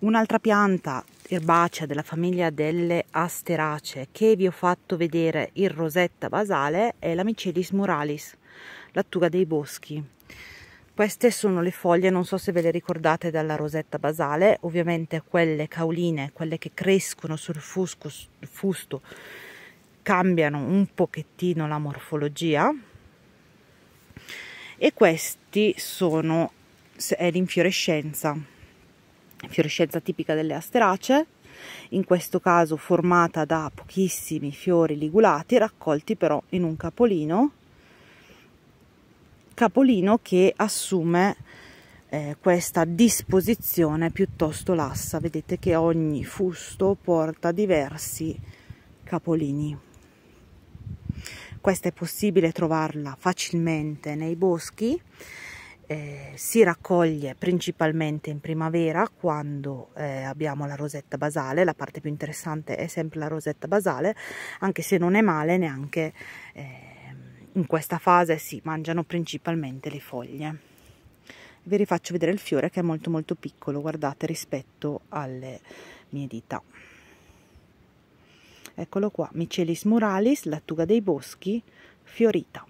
Un'altra pianta erbacea della famiglia delle asteracee che vi ho fatto vedere in rosetta basale è la Micelis muralis, lattuga dei boschi. Queste sono le foglie, non so se ve le ricordate dalla rosetta basale, ovviamente quelle cauline, quelle che crescono sul fusco, fusto, cambiano un pochettino la morfologia. E questi sono, è l'infiorescenza fiorescenza tipica delle asteracee, in questo caso formata da pochissimi fiori ligulati raccolti però in un capolino, capolino che assume eh, questa disposizione piuttosto lassa, vedete che ogni fusto porta diversi capolini. Questa è possibile trovarla facilmente nei boschi eh, si raccoglie principalmente in primavera quando eh, abbiamo la rosetta basale, la parte più interessante è sempre la rosetta basale, anche se non è male neanche eh, in questa fase si mangiano principalmente le foglie. Vi rifaccio vedere il fiore che è molto molto piccolo, guardate rispetto alle mie dita. Eccolo qua, Micelis muralis, lattuga dei boschi, fiorita.